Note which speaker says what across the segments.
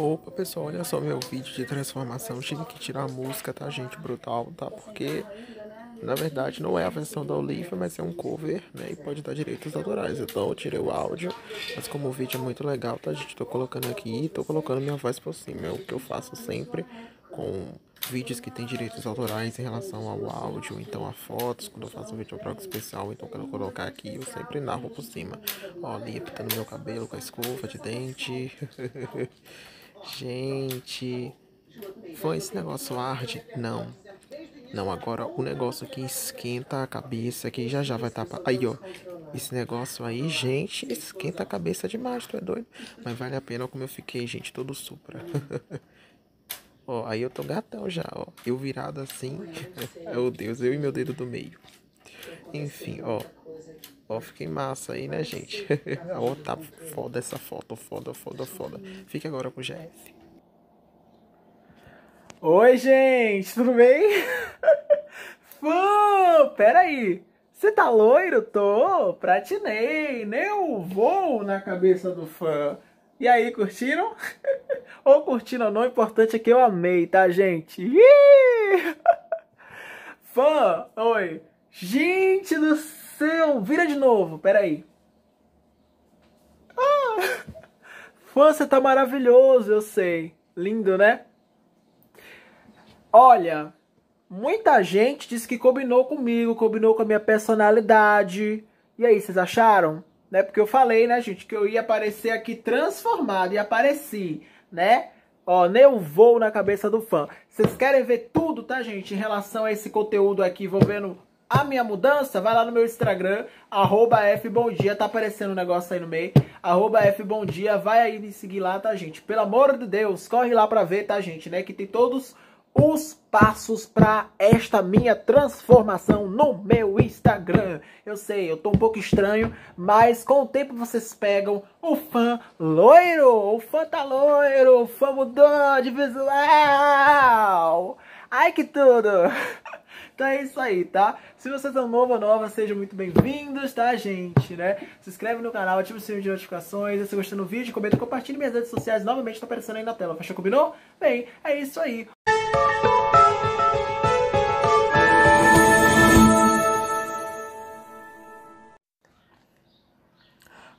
Speaker 1: Opa, pessoal, olha só meu vídeo de transformação. Tive que tirar a música, tá, gente? Brutal, tá? Porque, na verdade, não é a versão da Olivia, mas é um cover, né? E pode dar direitos autorais. Então, eu tirei o áudio. Mas como o vídeo é muito legal, tá, gente? Tô colocando aqui tô colocando minha voz por cima. É o que eu faço sempre com vídeos que têm direitos autorais em relação ao áudio, então a fotos, quando eu faço um vídeo próprio especial, então quando eu colocar aqui, eu sempre narro por cima. Ó, ali apitando meu cabelo com a escova de dente. Gente, foi esse negócio hard? Não. Não, agora o negócio que esquenta a cabeça, aqui já já vai estar. Tá... Aí, ó. Esse negócio aí, gente, esquenta a cabeça demais, tu é doido? Mas vale a pena, como eu fiquei, gente, todo supra. ó, aí eu tô gatão já, ó. Eu virado assim. Meu é Deus, eu e meu dedo do meio. Enfim, ó. Ó, fiquei massa aí, né, gente? Ó, tá foda essa foto, foda, foda, foda. Fique agora com o GF. Oi, gente, tudo bem? Fã, peraí. Você tá loiro? Tô, pratinei, nem o voo na cabeça do fã. E aí, curtiram? ou curtiram ou não, o importante é que eu amei, tá, gente? Fã, oi. Gente do céu Vira de novo, peraí. Ah, fã, você tá maravilhoso, eu sei. Lindo, né? Olha, muita gente disse que combinou comigo, combinou com a minha personalidade. E aí, vocês acharam? Né? Porque eu falei, né, gente, que eu ia aparecer aqui transformado e apareci, né? Ó, eu vou na cabeça do fã. Vocês querem ver tudo, tá, gente, em relação a esse conteúdo aqui envolvendo a minha mudança, vai lá no meu Instagram, arroba fbomdia, tá aparecendo um negócio aí no meio, arroba fbomdia, vai aí me seguir lá, tá, gente? Pelo amor de Deus, corre lá pra ver, tá, gente, né? Que tem todos os passos para esta minha transformação no meu Instagram. Eu sei, eu tô um pouco estranho, mas com o tempo vocês pegam o fã loiro, o fã tá loiro, o fã mudou de visual. Ai que tudo! Então é isso aí, tá? Se você é novo ou nova, sejam muito bem-vindos, tá, gente, né? Se inscreve no canal, ativa o sininho de notificações, se gostou do vídeo, comenta, compartilhe minhas redes sociais, novamente tá aparecendo aí na tela, fechou, combinou? Bem, é isso aí. Música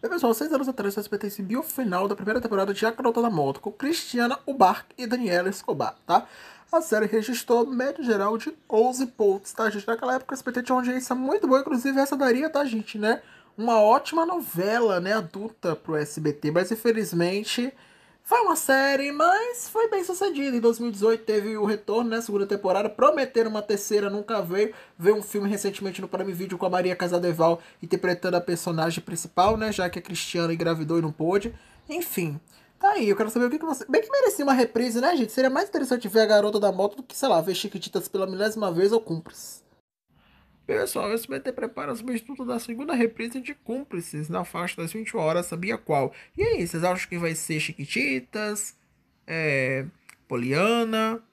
Speaker 1: Bem, pessoal, seis anos atrás vocês pertencem ao final da primeira temporada de A Garota da Moto com Cristiana Ubark e Daniela Escobar, tá? A série registrou média geral de 11 pontos, tá, gente? Naquela época, o SBT tinha uma audiência muito boa, inclusive essa daria, tá, gente, né? Uma ótima novela, né, adulta pro SBT, mas infelizmente foi uma série, mas foi bem sucedida. Em 2018 teve o retorno, né? Segunda temporada. Prometeram uma terceira, nunca veio. Veio um filme recentemente no Prime Video com a Maria Casadeval interpretando a personagem principal, né? Já que a Cristiana engravidou e não pôde. Enfim, tá aí. Eu quero saber o que, que você. Bem que merecia uma reprise, né, gente? Seria mais interessante ver a garota da moto do que, sei lá, ver Chiquititas pela milésima vez ou Cumpres. Pessoal, o SBT prepara a substituta da segunda reprise de Cúmplices na faixa das 20 horas, sabia qual? E aí, vocês acham que vai ser Chiquititas? É, Poliana?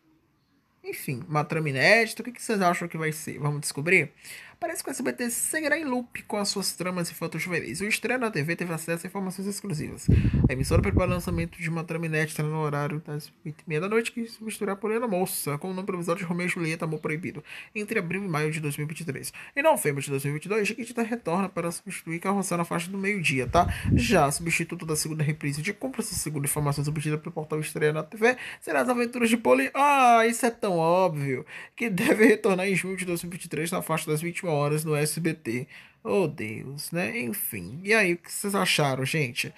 Speaker 1: Enfim, uma trama o que vocês acham que vai ser? Vamos descobrir? parece que o SBT seguirá em loop com as suas tramas infantos juvenis. O estreia na TV teve acesso a informações exclusivas. A emissora prepara o lançamento de uma trama inédita no horário das 8h30 da noite, que se misturará por Moça, com o nome provisório de Romeu e Julieta Amor Proibido, entre abril e maio de 2023. Em novembro de 2022, Chiquitita retorna para substituir Carrossel na faixa do meio-dia, tá? Já substituto da segunda reprise de compras, segundo informações obtidas pelo portal Estreia na TV, será as aventuras de Poli. Ah, isso é tão óbvio! Que deve retornar em junho de 2023 na faixa das 21 horas no SBT. Oh Deus, né? Enfim. E aí, o que vocês acharam, gente?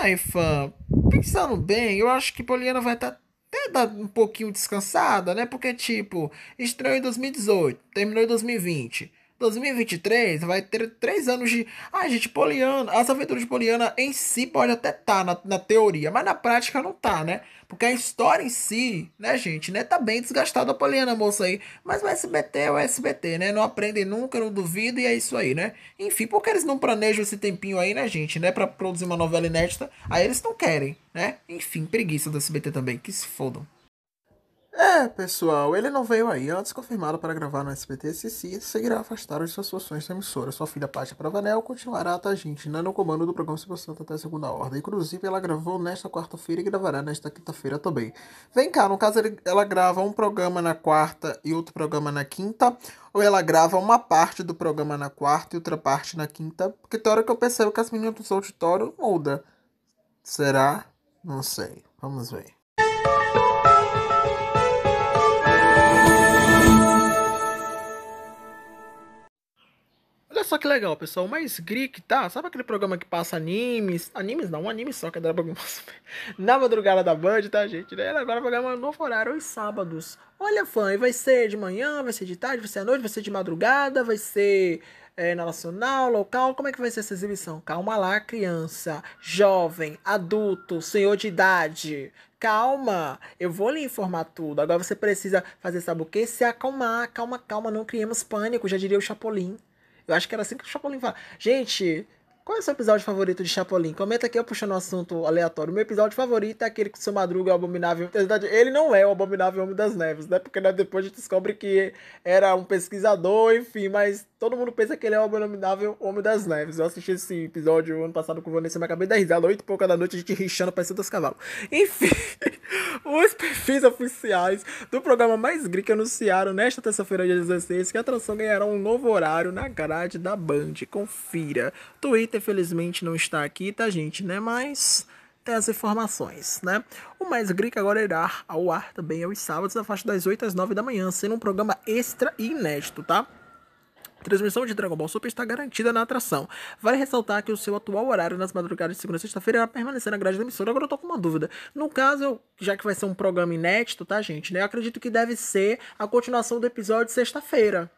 Speaker 1: Ai, fã, pensando bem, eu acho que Poliana vai estar tá até um pouquinho descansada, né? Porque, tipo, estreou em 2018, terminou em 2020 2023 vai ter três anos de. Ai, gente, Poliana. As aventuras de Poliana em si pode até estar tá na, na teoria, mas na prática não tá, né? Porque a história em si, né, gente, né? Tá bem desgastada a Poliana, moça aí. Mas o SBT é o SBT, né? Não aprendem nunca, não duvido e é isso aí, né? Enfim, porque eles não planejam esse tempinho aí, né, gente, né? Pra produzir uma novela inédita, aí eles não querem, né? Enfim, preguiça do SBT também, que se fodam. É, pessoal, ele não veio aí. Antes confirmado para gravar no SBT seguirá afastado de suas funções da emissora. Sua filha Pátia Pravanel continuará a gente né, no comando do programa Se Você tá até a segunda ordem. Inclusive, ela gravou nesta quarta-feira e gravará nesta quinta-feira também. Vem cá, no caso, ele, ela grava um programa na quarta e outro programa na quinta, ou ela grava uma parte do programa na quarta e outra parte na quinta? Porque tem hora que eu percebo que as meninas do auditório muda. Será? Não sei. Vamos ver. só que legal, pessoal. Mas Greek, tá? Sabe aquele programa que passa animes? Animes não, um anime só, que era é na madrugada da Band, tá, gente? Né? Agora vai programa um novo horário aos sábados. Olha, fã, e vai ser de manhã, vai ser de tarde, vai ser à noite, vai ser de madrugada, vai ser é, eh, na nacional, local. Como é que vai ser essa exibição? Calma lá, criança, jovem, adulto, senhor de idade. Calma, eu vou lhe informar tudo. Agora você precisa fazer, sabe o quê? Se acalmar, calma, calma, não criemos pânico, já diria o Chapolin. Eu acho que era assim que o Chapolin fala. Gente, qual é o seu episódio favorito de Chapolin? Comenta aqui, eu puxando um assunto aleatório. Meu episódio favorito é aquele que o seu Madruga é o abominável. Na verdade, ele não é o abominável Homem das Neves, né? Porque né, depois a gente descobre que era um pesquisador, enfim, mas todo mundo pensa que ele é o abominável Homem das Neves. Eu assisti esse episódio ano passado com o Vanessa, mas acabei da risada, oito e pouca da noite, a gente rixando, parecendo dos cavalos. Enfim, os perfis oficiais do programa Mais Geek anunciaram nesta terça-feira, dia 16, que a atração ganhará um novo horário na grade da Band. Confira. Twitter, felizmente, não está aqui, tá, gente, né? Mas tem as informações, né? O Mais Geek agora irá ao ar também aos sábados, na faixa das 8 às 9 da manhã, sendo um programa extra e inédito, tá? Transmissão de Dragon Ball Super está garantida na atração. Vale ressaltar que o seu atual horário nas madrugadas de segunda e sexta-feira irá permanecer na grade da emissora. Agora eu tô com uma dúvida. No caso, já que vai ser um programa inédito, tá, gente? Né? Eu acredito que deve ser a continuação do episódio de sexta-feira.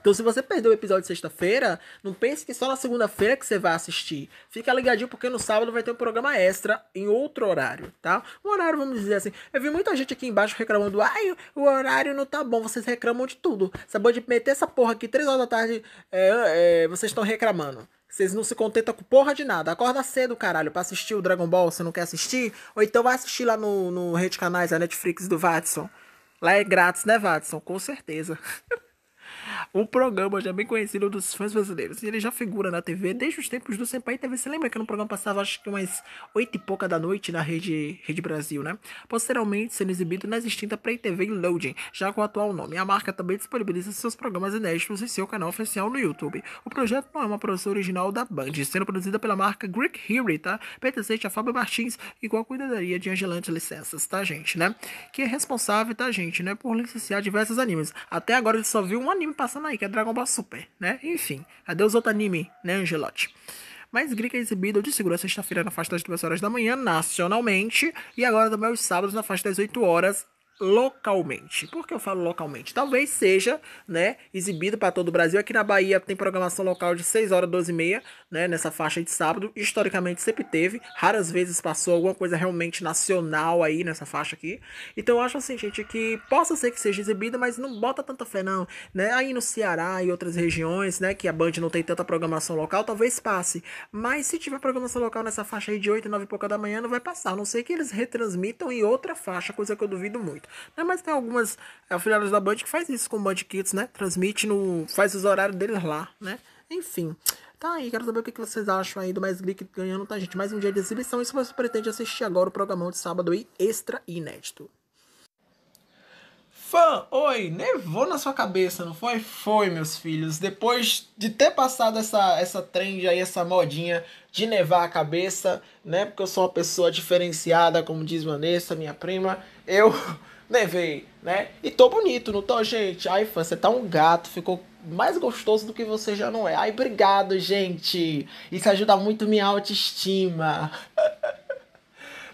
Speaker 1: Então, se você perdeu o episódio de sexta-feira, não pense que só na segunda-feira que você vai assistir. Fica ligadinho, porque no sábado vai ter um programa extra em outro horário, tá? Um horário, vamos dizer assim. Eu vi muita gente aqui embaixo reclamando: ai, o horário não tá bom, vocês reclamam de tudo. Acabou de meter essa porra aqui, três horas da tarde, é, é, vocês estão reclamando. Vocês não se contentam com porra de nada. Acorda cedo, caralho, pra assistir o Dragon Ball, se não quer assistir. Ou então vai assistir lá no, no Rede Canais, a Netflix do Watson. Lá é grátis, né, Watson? Com certeza. um programa já bem conhecido dos fãs brasileiros. Ele já figura na TV desde os tempos do Senpai TV. Você lembra que no programa passava acho que umas oito e pouca da noite na Rede, Rede Brasil, né? Posteriormente sendo exibido na extinta Play TV em Loading, já com o atual nome. A marca também disponibiliza seus programas inéditos em seu canal oficial no YouTube. O projeto não é uma produção original da Band, sendo produzida pela marca Greek Hero, tá? Pertencente a Fábio Martins, igual a cuidadoria de Angelante Licenças, tá, gente, né? Que é responsável, tá, gente, né? Por licenciar diversos animes. Até agora ele só viu um anime passando aí, que é Dragon Ball Super, né? Enfim, adeus outro anime, né, Angelote? Mas Grika é exibido de segunda sexta-feira na faixa das 2 horas da manhã, nacionalmente, e agora também aos sábados na faixa das 8 horas localmente. Por que eu falo localmente? Talvez seja, né, exibido para todo o Brasil. Aqui na Bahia tem programação local de 6 horas, 12 e meia, né, nessa faixa de sábado. Historicamente sempre teve, raras vezes passou alguma coisa realmente nacional aí nessa faixa aqui. Então eu acho assim, gente, que possa ser que seja exibida, mas não bota tanta fé não, né? Aí no Ceará e outras regiões, né, que a Band não tem tanta programação local, talvez passe. Mas se tiver programação local nessa faixa aí de 8, 9 e pouca da manhã, não vai passar. A não sei que eles retransmitam em outra faixa, coisa que eu duvido muito. Né? Mas tem algumas é, afiliadas da Band que faz isso com o Band Kids, né? Transmite no. faz os horários deles lá, né? Enfim. Tá aí, quero saber o que vocês acham aí do Mais Glick ganhando, tá, gente? Mais um dia de exibição. E se você pretende assistir agora o programão de sábado aí, extra inédito. Fã, oi, nevou na sua cabeça, não foi? Foi, meus filhos. Depois de ter passado essa, essa trend aí, essa modinha de nevar a cabeça, né? Porque eu sou uma pessoa diferenciada, como diz Vanessa, minha prima, eu nevei, né, né? E tô bonito, não tô, gente? Ai, fã, você tá um gato, ficou mais gostoso do que você já não é. Ai, obrigado, gente. Isso ajuda muito minha autoestima.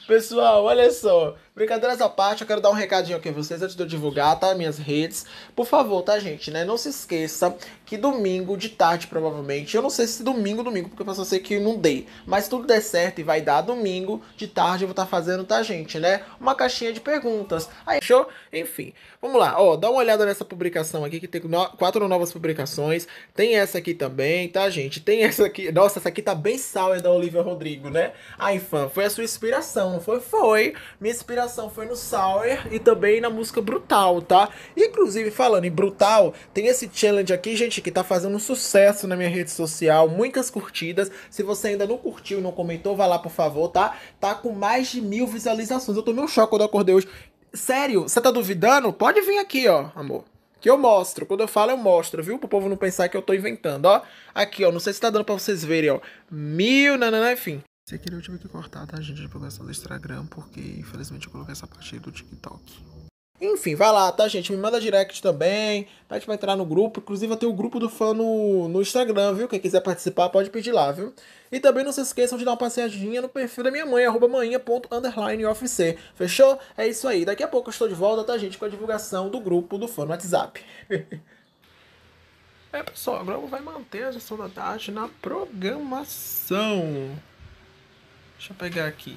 Speaker 1: Pessoal, olha só. Brincadeiras à parte, eu quero dar um recadinho aqui a vocês antes de eu divulgar, tá? Minhas redes. Por favor, tá, gente, né? Não se esqueça que domingo de tarde, provavelmente, eu não sei se domingo, domingo, porque eu só ser que não dei, mas tudo der certo e vai dar domingo de tarde, eu vou estar tá fazendo, tá, gente, né? Uma caixinha de perguntas. Aí, show? Enfim, vamos lá, ó, dá uma olhada nessa publicação aqui que tem no... quatro novas publicações. Tem essa aqui também, tá, gente? Tem essa aqui, nossa, essa aqui tá bem sour da Olivia Rodrigo, né? Ai, fã, foi a sua inspiração, não foi? Foi. Minha inspiração foi no sour e também na música brutal, tá? Inclusive, falando em brutal, tem esse challenge aqui, gente que tá fazendo sucesso na minha rede social, muitas curtidas. Se você ainda não curtiu, não comentou, vá lá, por favor, tá? Tá com mais de mil visualizações. Eu tomei um choque quando eu acordei hoje. Sério, você tá duvidando? Pode vir aqui, ó, amor. Que eu mostro. Quando eu falo, eu mostro, viu? Pro povo não pensar que eu tô inventando, ó. Aqui, ó. Não sei se tá dando pra vocês verem, ó. Mil, nananã, enfim. Se aqui eu tive que cortar, tá, gente? A divulgação do Instagram, porque infelizmente eu coloquei essa parte do TikTok. Enfim, vai lá, tá, gente? Me manda direct também. Pede tá? pra entrar no grupo. Inclusive, eu tenho o grupo do fã no, no Instagram, viu? Quem quiser participar, pode pedir lá, viu? E também não se esqueçam de dar uma passeadinha no perfil da minha mãe, arroba manhinha.underlineofc. Fechou? É isso aí. Daqui a pouco eu estou de volta, tá, gente? Com a divulgação do grupo do fã no WhatsApp. é, pessoal, a Globo vai manter a gestão da tarde na programação. Deixa eu pegar aqui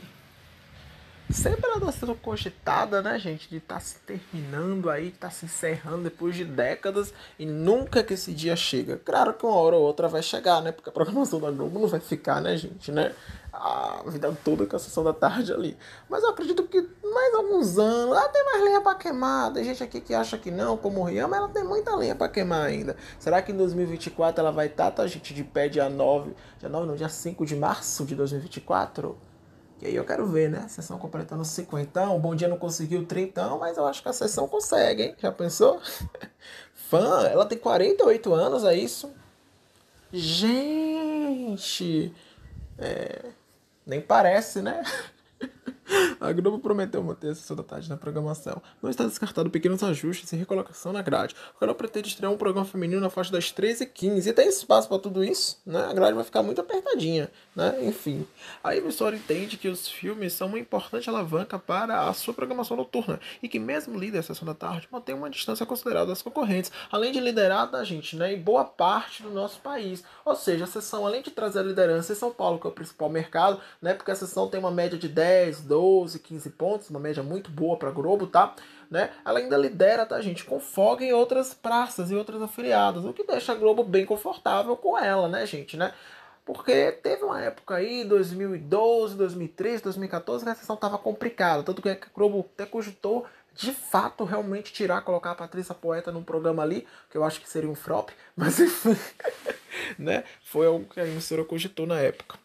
Speaker 1: sempre ela tá sendo cogitada, né, gente? De estar tá se terminando aí, tá se encerrando depois de décadas e nunca que esse dia chega. Claro que uma hora ou outra vai chegar, né? Porque a programação da Globo não vai ficar, né, gente, né? A vida toda com a sessão da tarde ali. Mas eu acredito que mais alguns anos, ela tem mais lenha para queimar. Tem gente aqui que acha que não, como o Rian, mas ela tem muita lenha para queimar ainda. Será que em 2024 ela vai estar, tá, tá, gente, de pé dia 9, dia 9 não, dia 5 de março de 2024? E aí eu quero ver, né? Sessão completando tá 50. Um bom dia não conseguiu 30, mas eu acho que a sessão consegue, hein? Já pensou? Fã, ela tem 48 anos, é isso? Gente! É, nem parece, né? A Globo prometeu manter a sessão da tarde na programação. Não está descartado pequenos ajustes e recolocação na grade. O canal pretende estrear um programa feminino na faixa das 13h15. E tem espaço para tudo isso, né? A grade vai ficar muito apertadinha, né? Enfim. A emissora entende que os filmes são uma importante alavanca para a sua programação noturna e que mesmo líder a sessão da tarde mantém uma distância considerável das concorrentes, além de liderar da gente, né? Em boa parte do nosso país. Ou seja, a sessão, além de trazer a liderança em São Paulo, que é o principal mercado, né? Porque a sessão tem uma média de 10, 12 12, 15 pontos, uma média muito boa para a Globo, tá? Né? Ela ainda lidera, tá, gente, com folga em outras praças e outras afiliadas, o que deixa a Globo bem confortável com ela, né, gente, né? Porque teve uma época aí, 2012, 2013, 2014, que a sessão tava complicada, tanto que a Globo até cogitou de fato realmente tirar, colocar a Patrícia Poeta num programa ali, que eu acho que seria um flop mas enfim, né? Foi algo que a emissora cogitou na época.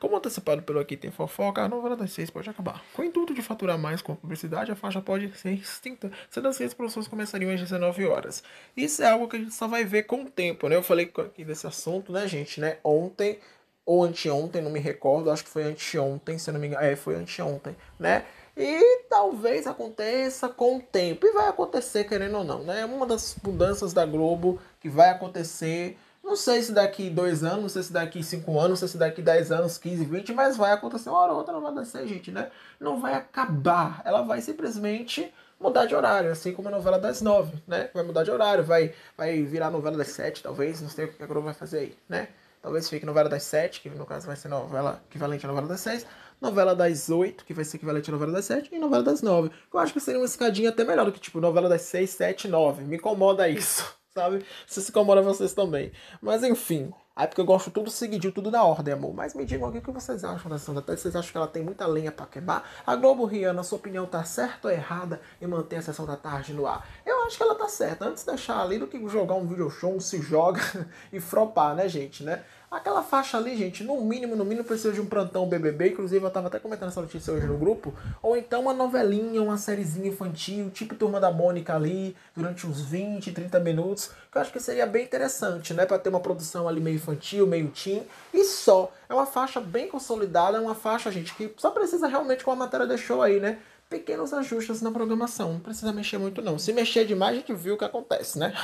Speaker 1: Como antecipado pelo Aqui Tem Fofoca, a novela das seis pode acabar. Com o intuito de faturar mais com a publicidade, a faixa pode ser extinta, sendo assim as produções começariam às 19 horas. Isso é algo que a gente só vai ver com o tempo, né? Eu falei aqui desse assunto, né, gente, né? Ontem ou anteontem, não me recordo, acho que foi anteontem, se não me engano, é, foi anteontem, né? E talvez aconteça com o tempo. E vai acontecer, querendo ou não, né? É uma das mudanças da Globo que vai acontecer. Não sei se daqui dois anos, não sei se daqui cinco anos, não sei se daqui dez anos, 15, 20, mas vai acontecer uma hora ou outra, não vai acontecer, gente, né? Não vai acabar. Ela vai simplesmente mudar de horário, assim como a novela das nove, né? Vai mudar de horário, vai, vai virar novela das sete, talvez, não sei o que a Globo vai fazer aí, né? Talvez fique novela das sete, que no caso vai ser novela equivalente à novela das seis, novela das oito, que vai ser equivalente à novela das sete, e novela das nove. Eu acho que seria uma escadinha até melhor do que, tipo, novela das seis, sete, nove. Me incomoda isso, sabe? Se se incomoda vocês também. Mas enfim. Aí é porque eu gosto tudo seguidinho, tudo na ordem, amor. Mas me digam aqui o que vocês acham da sessão da tarde Vocês acham que ela tem muita lenha pra queimar? A Globo Rihanna, sua opinião tá certa ou errada em manter a sessão da tarde no ar? Eu acho que ela tá certa. Antes de deixar ali do que jogar um video show, um se joga e fropar, né, gente, né? Aquela faixa ali, gente, no mínimo, no mínimo precisa de um plantão BBB. Inclusive, eu tava até comentando essa notícia hoje no grupo. Ou então uma novelinha, uma sériezinha infantil, tipo Turma da Mônica ali, durante uns 20, 30 minutos. Que eu acho que seria bem interessante, né? Pra ter uma produção ali meio infantil, meio teen. E só. É uma faixa bem consolidada, é uma faixa, gente, que só precisa realmente, como a matéria deixou aí, né? Pequenos ajustes na programação. Não precisa mexer muito, não. Se mexer demais, a gente viu o que acontece, né?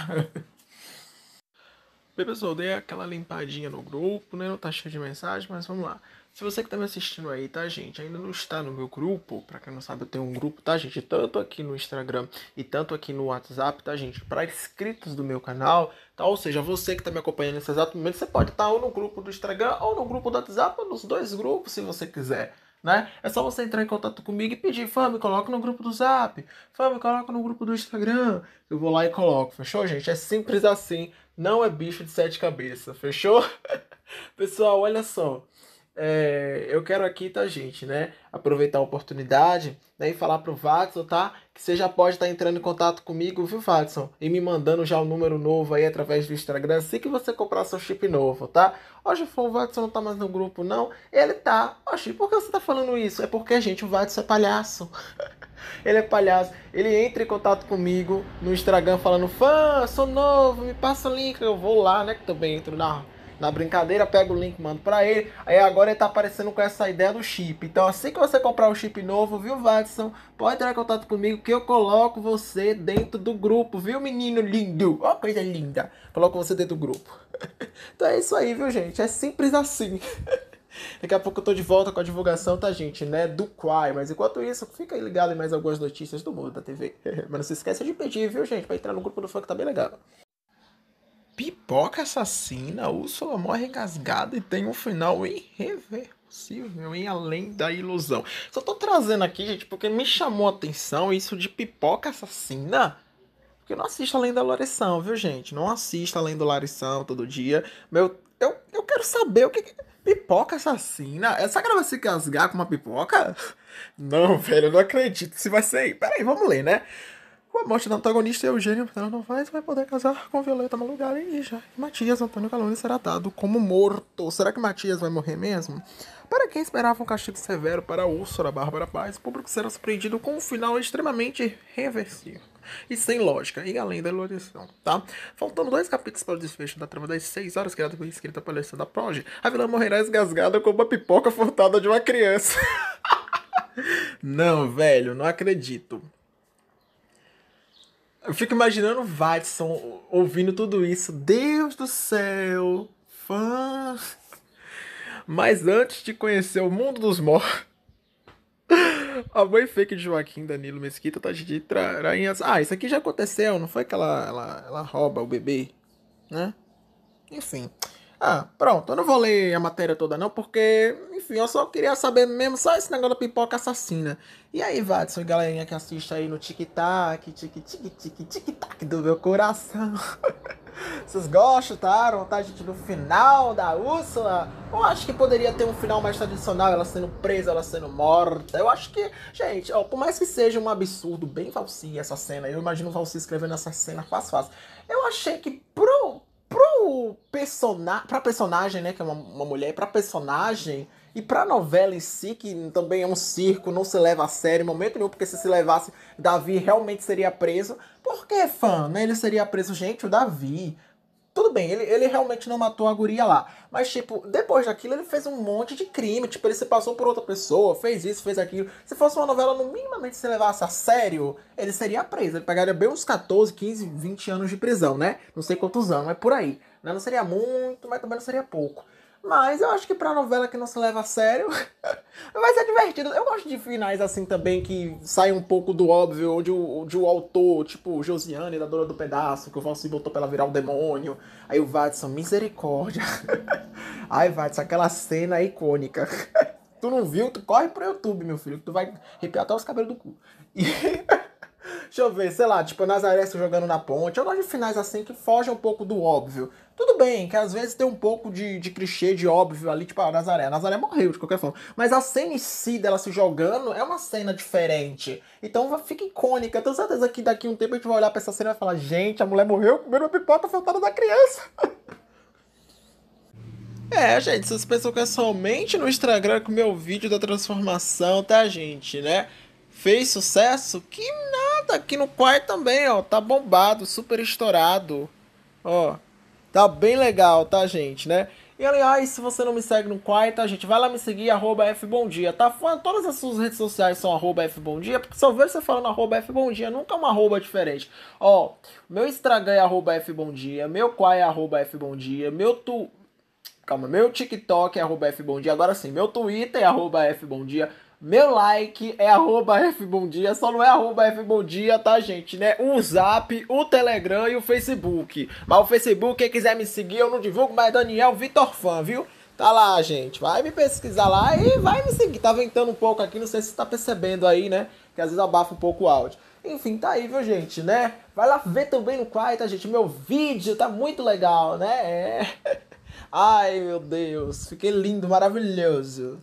Speaker 1: Bem, pessoal, dei aquela limpadinha no grupo, né? Não tá cheio de mensagem, mas vamos lá. Se você que tá me assistindo aí, tá, gente? Ainda não está no meu grupo, pra quem não sabe, eu tenho um grupo, tá, gente? Tanto aqui no Instagram e tanto aqui no WhatsApp, tá, gente? Para inscritos do meu canal, tá? Ou seja, você que tá me acompanhando nesse exato momento, você pode estar tá ou no grupo do Instagram ou no grupo do WhatsApp, ou nos dois grupos, se você quiser. Né? É só você entrar em contato comigo e pedir, fã, me coloca no grupo do Zap, fã, me coloca no grupo do Instagram. Eu vou lá e coloco, fechou, gente? É simples assim, não é bicho de sete cabeças, fechou? Pessoal, olha só é, eu quero aqui, tá, gente, né? Aproveitar a oportunidade né, e falar pro Watson, tá? Que você já pode estar tá entrando em contato comigo, viu, Watson? E me mandando já o um número novo aí através do Instagram, assim que você comprar seu chip novo, tá? Hoje o Watson não tá mais no grupo, não. Ele tá. Oxi, por que você tá falando isso? É porque, gente, o Watson é palhaço. ele é palhaço. Ele entra em contato comigo no Instagram falando, fã, sou novo, me passa o link. Eu vou lá, né? Que também entro na na brincadeira, pega o link, manda para ele. Aí agora ele tá aparecendo com essa ideia do chip. Então assim que você comprar um chip novo, viu, Watson? Pode entrar em contato comigo que eu coloco você dentro do grupo, viu, menino lindo? Ó, oh, coisa linda. Coloco você dentro do grupo. então é isso aí, viu, gente? É simples assim. Daqui a pouco eu tô de volta com a divulgação, tá, gente, né? Do Quai. Mas enquanto isso, fica ligado em mais algumas notícias do mundo da TV. Mas não se esqueça de pedir, viu, gente? Pra entrar no grupo do funk, tá bem legal. Pipoca assassina, Úrsula morre engasgada e tem um final irreversível e além da ilusão. Só tô trazendo aqui, gente, porque me chamou a atenção isso de pipoca assassina. Porque eu não assisto além da Larição, viu, gente? Não assisto além do Larição todo dia. Meu, eu, eu quero saber o que. que... É pipoca assassina? Essa é cara vai se casgar com uma pipoca? Não, velho, eu não acredito se vai ser. Peraí, vamos ler, né? a morte do antagonista, Eugênio Petrano Novaes vai poder casar com Violeta Malugali e já Matias Antônio Caloni será dado como morto. Será que Matias vai morrer mesmo? Para quem esperava um castigo severo para a Úrsula Bárbara Paz, o público será surpreendido com um final extremamente reversível e sem lógica, e além da iluminação, tá? Faltando dois capítulos para o desfecho da trama das 6 horas, criada foi escrita pela Alessandra Proge, a vilã morrerá esgasgada com uma pipoca furtada de uma criança. não, velho, não acredito. Eu fico imaginando o Watson ouvindo tudo isso. Deus do céu! Fã! Mas antes de conhecer o mundo dos mortos, a mãe fake de Joaquim Danilo Mesquita tá de trainhas. Ah, isso aqui já aconteceu, não foi que ela, ela, ela rouba o bebê, né? Enfim. Ah, pronto, eu não vou ler a matéria toda não, porque, enfim, eu só queria saber mesmo só esse negócio da pipoca assassina. E aí, Watson e galerinha que assiste aí no tic-tac, tic-tic-tic, tic-tac do meu coração. Vocês gostam, tá? gente de no final da Úrsula? Eu acho que poderia ter um final mais tradicional, ela sendo presa, ela sendo morta. Eu acho que, gente, ó, por mais que seja um absurdo, bem falsinha essa cena, eu imagino o Valsi escrevendo essa cena fácil, fácil. Eu achei que pro para personagem, né, que é uma, uma mulher, para personagem e para novela em si, que também é um circo, não se leva a sério em momento nenhum, porque se se levasse, Davi realmente seria preso. Por que fã, né? Ele seria preso, gente, o Davi. Tudo bem, ele, ele realmente não matou a guria lá. Mas, tipo, depois daquilo ele fez um monte de crime. Tipo, ele se passou por outra pessoa, fez isso, fez aquilo. Se fosse uma novela, no minimamente se levasse a sério, ele seria preso. Ele pegaria bem uns 14, 15, 20 anos de prisão, né? Não sei quantos anos, mas por aí. Né? Não seria muito, mas também não seria pouco. Mas eu acho que pra novela que não se leva a sério, vai ser divertido. Eu gosto de finais assim também que saem um pouco do óbvio, onde o, onde o autor, tipo Josiane, da Dora do Pedaço, que o Valsi botou pra ela virar o um demônio. Aí o Watson, misericórdia. Ai, Watson, aquela cena é icônica. tu não viu? Tu corre pro YouTube, meu filho, que tu vai arrepiar até os cabelos do cu. E... Deixa eu ver, sei lá, tipo, Nazaré jogando na ponte. Eu gosto de finais assim que fogem um pouco do óbvio. Tudo bem, que às vezes tem um pouco de, de clichê, de óbvio ali, tipo, a ah, Nazaré. A Nazaré morreu de qualquer forma. Mas a cena em si dela se jogando é uma cena diferente. Então fica icônica. Eu tenho certeza que daqui a um tempo a gente vai olhar pra essa cena e vai falar: gente, a mulher morreu comendo uma pipoca faltada da criança. É, gente, vocês pensam que é somente no Instagram que o meu vídeo da transformação, tá, gente, né? Fez sucesso? Que tá aqui no quarto também, ó. Tá bombado, super estourado. Ó. Tá bem legal, tá, gente, né? E aliás, se você não me segue no Quai, tá, gente? Vai lá me seguir, arroba FBomdia, tá? Todas as suas redes sociais são arroba FBomdia, porque só ver você falando arroba FBomdia, nunca é uma arroba diferente. Ó, meu Instagram é arroba FBomdia, meu Quai é arroba FBomdia, meu tu... Calma, meu TikTok é arroba FBomdia, agora sim, meu Twitter é arroba FBomdia, meu like é arroba fbomdia, só não é arroba fbomdia, tá, gente, né? O zap, o Telegram e o Facebook. Mas o Facebook, quem quiser me seguir, eu não divulgo, mas é Daniel Vitor Fã, viu? Tá lá, gente. Vai me pesquisar lá e vai me seguir. Tá ventando um pouco aqui, não sei se tá percebendo aí, né? Que às vezes abafa um pouco o áudio. Enfim, tá aí, viu, gente, né? Vai lá ver também no Quai, tá, gente? Meu vídeo tá muito legal, né? É. Ai, meu Deus. Fiquei lindo, maravilhoso.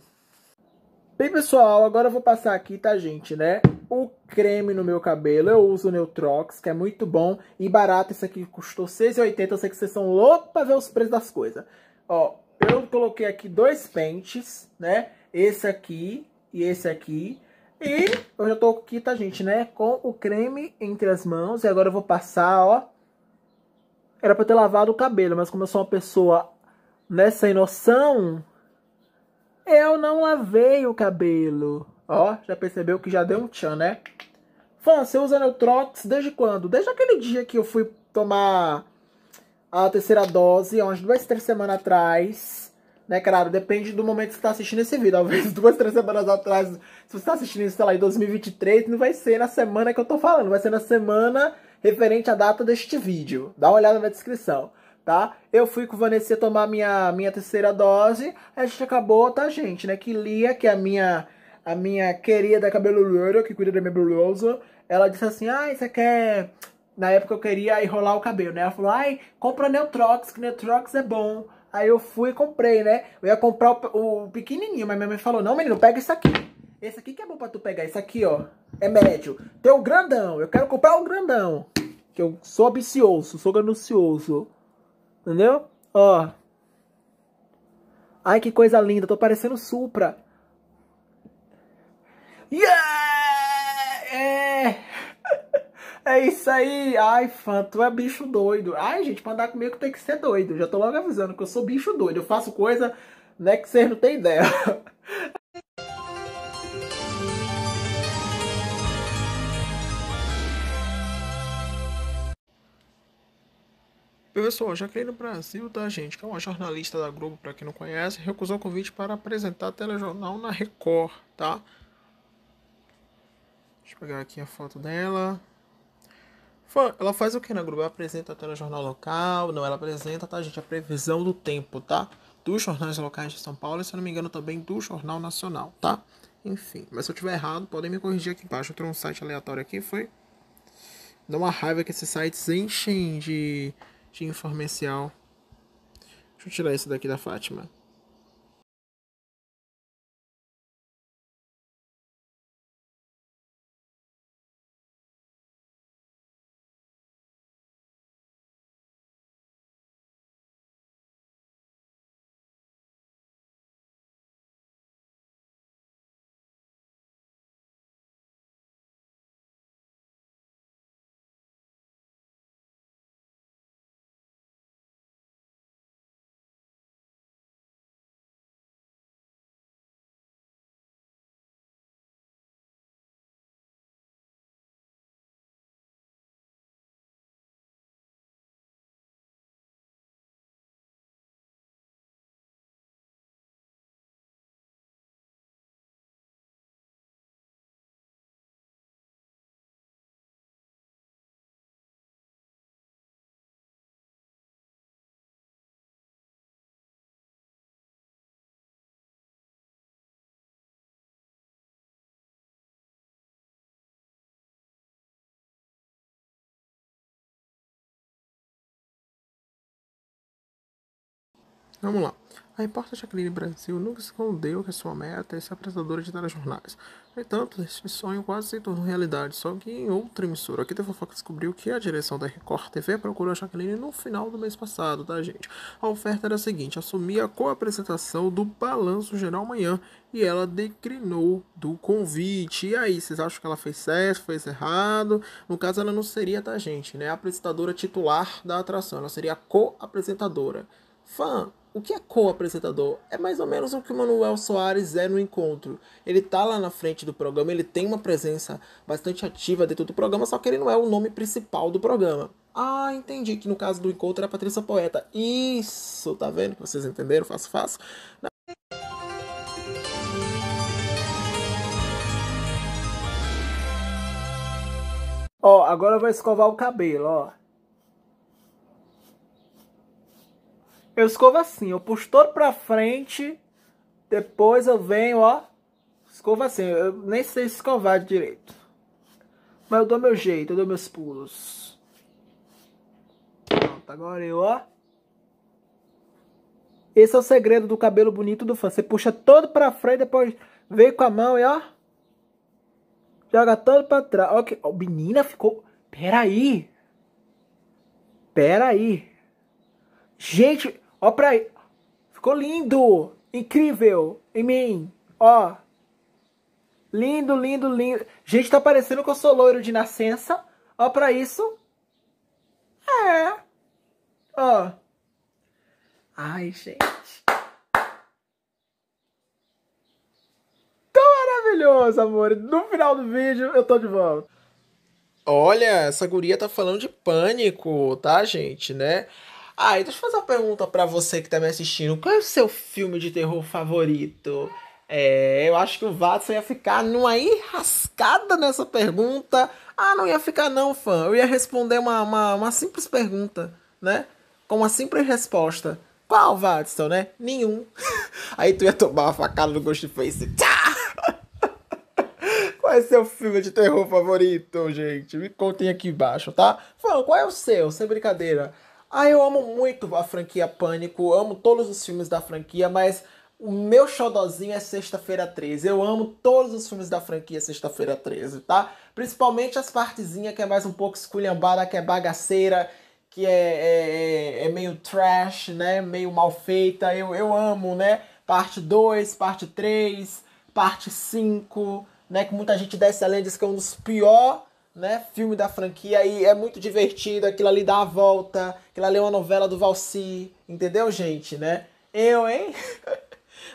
Speaker 1: Bem, pessoal, agora eu vou passar aqui, tá, gente, né? O creme no meu cabelo, eu uso o Neutrox, que é muito bom e barato. Isso aqui custou R$6,80, eu sei que vocês são loucos pra ver os preços das coisas. Ó, eu coloquei aqui dois pentes, né? Esse aqui e esse aqui. E eu já tô aqui, tá, gente, né? Com o creme entre as mãos. E agora eu vou passar, ó. Era pra eu ter lavado o cabelo, mas como eu sou uma pessoa nessa né, noção, eu não lavei o cabelo. Ó, já percebeu que já deu um tchan, né? Fã, você usa Neutrox desde quando? Desde aquele dia que eu fui tomar a terceira dose, há umas duas, três semanas atrás. Né, claro, depende do momento que você está assistindo esse vídeo. Talvez duas, três semanas atrás, se você está assistindo isso, sei lá, em 2023, não vai ser na semana que eu tô falando. Vai ser na semana referente à data deste vídeo. Dá uma olhada na descrição tá? Eu fui com Vanessa tomar minha, minha terceira dose, a gente acabou, tá, gente, né? Que Lia, que é a minha, a minha querida cabelo loiro, que cuida da minha blusa, ela disse assim, ai, ah, você quer... Na época eu queria enrolar o cabelo, né? Ela falou, ai, compra Neutrox, que Neutrox é bom. Aí eu fui e comprei, né? Eu ia comprar o, o pequenininho, mas minha mãe falou, não, menino, pega isso aqui. Esse aqui que é bom pra tu pegar, esse aqui, ó, é médio. Tem o grandão, eu quero comprar o grandão. Que eu sou ambicioso, sou ganancioso. Entendeu? Ó. Ai, que coisa linda. Tô parecendo Supra. Yeah! É! É isso aí. Ai, fã, tu é bicho doido. Ai, gente, pra andar comigo tem que ser doido. Já tô logo avisando que eu sou bicho doido. Eu faço coisa, né, que vocês não têm ideia. Pessoal, Jaqueline Brasil, tá, gente, que é uma jornalista da Globo, para quem não conhece, recusou o convite para apresentar telejornal na Record, tá? Deixa eu pegar aqui a foto dela. Ela faz o que na Globo? Ela apresenta telejornal local, não, ela apresenta, tá, gente, a previsão do tempo, tá? Dos jornais locais de São Paulo e, se eu não me engano, também do Jornal Nacional, tá? Enfim, mas se eu tiver errado, podem me corrigir aqui embaixo. Eu trouxe um site aleatório aqui, foi... Dá uma raiva que esses sites enchem de de informencial. Deixa eu tirar isso daqui da Fátima. Vamos lá. A repórter Jacqueline Brasil nunca escondeu que sua meta é ser apresentadora de telejornais. No entanto, esse sonho quase se tornou realidade, só que em outra emissora. Aqui da Fofoca descobriu que a direção da Record TV procurou a Jacqueline no final do mês passado, tá, gente? A oferta era a seguinte: assumir a co-apresentação do Balanço Geral amanhã e ela declinou do convite. E aí, vocês acham que ela fez certo, fez errado? No caso, ela não seria, tá, gente, né? A apresentadora titular da atração, ela seria co-apresentadora. Fã, o que é co-apresentador? É mais ou menos o que o Manuel Soares é no encontro. Ele tá lá na frente do programa, ele tem uma presença bastante ativa dentro do programa, só que ele não é o nome principal do programa. Ah, entendi que no caso do encontro era a Patrícia Poeta. Isso, tá vendo? Vocês entenderam? Fácil, fácil. Na... Ó, agora vai escovar o cabelo, ó. Eu escovo assim, eu puxo todo pra frente, depois eu venho, ó, escovo assim. Eu nem sei escovar direito. Mas eu dou meu jeito, eu dou meus pulos. Pronto, agora eu, ó. Esse é o segredo do cabelo bonito do fã. Você puxa todo pra frente, depois vem com a mão e, ó. Joga todo pra trás. Ó, que... ó, menina ficou... Peraí. Peraí. Gente... Ó pra aí. Ficou lindo. Incrível. Em mim. Ó. Lindo, lindo, lindo. Gente, tá parecendo que eu sou loiro de nascença. Ó pra isso. É. Ó. Ai, gente. Tão tá maravilhoso, amor. No final do vídeo eu tô de volta. Olha, essa guria tá falando de pânico, tá, gente, né? Ai, ah, deixa eu fazer uma pergunta para você que tá me assistindo. Qual é o seu filme de terror favorito? É, eu acho que o Watson ia ficar numa enrascada nessa pergunta. Ah, não ia ficar não, fã. Eu ia responder uma, uma, uma simples pergunta, né? Com uma simples resposta. Qual, Watson, né? Nenhum. Aí tu ia tomar uma facada no Ghostface. Tchá! Qual é o seu filme de terror favorito, gente? Me contem aqui embaixo, tá? Fã, qual é o seu? Sem brincadeira. Ah, eu amo muito a franquia Pânico, amo todos os filmes da franquia, mas o meu xodozinho é Sexta-feira 13. Eu amo todos os filmes da franquia Sexta-feira 13, tá? Principalmente as partezinhas que é mais um pouco esculhambada, que é bagaceira, que é, é, é, é meio trash, né? Meio mal feita. Eu, eu amo, né? Parte 2, parte 3, parte 5, né? Que muita gente desce além diz que é um dos piores né, filme da franquia e é muito divertido, aquilo ali dá a volta, aquilo ali é uma novela do Valsi, entendeu, gente, né? Eu, hein?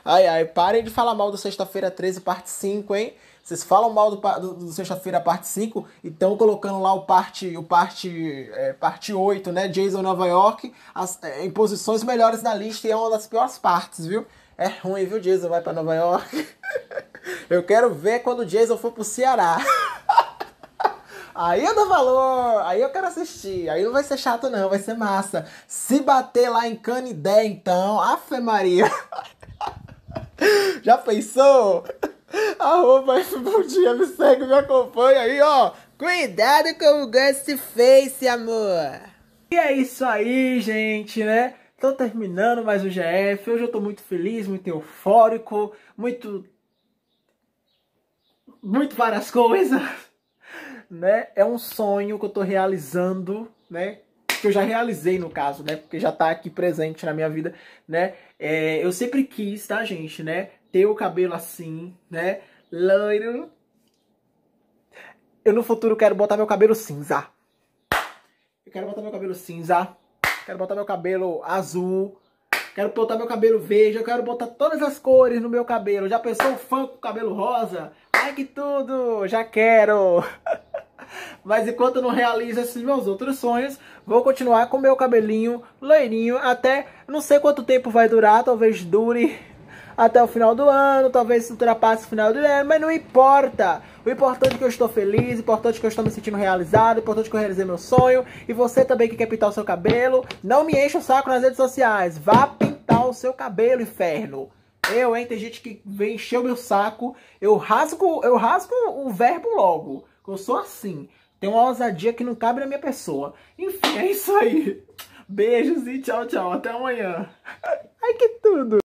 Speaker 1: Ai, ai, parem de falar mal do Sexta-feira 13, parte 5, hein? Vocês falam mal do, do, do Sexta-feira, parte 5, e estão colocando lá o parte, o parte, é, parte 8, né? Jason Nova York, as, é, em posições melhores na lista, e é uma das piores partes, viu? É ruim, viu, Jason? Vai para Nova York. Eu quero ver quando o Jason for pro Ceará. Aí eu dou valor, aí eu quero assistir, aí não vai ser chato não, vai ser massa. Se bater lá em Canidé então, afe Maria. Já pensou? Arroba esse bom dia, me segue, me acompanha aí, ó. Cuidado com o Gus Face, amor. E é isso aí, gente, né? Tô terminando mais o GF. Hoje eu tô muito feliz, muito eufórico, muito. Muito várias coisas né, é um sonho que eu estou realizando, né, que eu já realizei no caso, né, porque já está aqui presente na minha vida, né, é, eu sempre quis, tá, gente, né, ter o cabelo assim, né, loiro. Eu no futuro quero botar meu cabelo cinza. Eu quero botar meu cabelo cinza, quero botar meu cabelo azul, quero botar meu cabelo verde, eu quero botar todas as cores no meu cabelo. Já pensou o fã com cabelo rosa? Ai que tudo! Já quero! Mas enquanto eu não realizo esses meus outros sonhos, vou continuar com meu cabelinho loirinho até não sei quanto tempo vai durar, talvez dure até o final do ano, talvez ultrapasse o final do ano, mas não importa. O importante é que eu estou feliz, o importante é que eu estou me sentindo realizado, o importante é que eu realizei meu sonho. E você também que quer pintar o seu cabelo, não me enche o saco nas redes sociais. Vá pintar o seu cabelo, inferno. Eu, hein, tem gente que vem encher o meu saco. Eu rasgo, eu rasgo o verbo logo eu sou assim. Tem uma ousadia que não cabe na minha pessoa. Enfim, é isso aí. Beijos e tchau, tchau. Até amanhã. Ai, que tudo!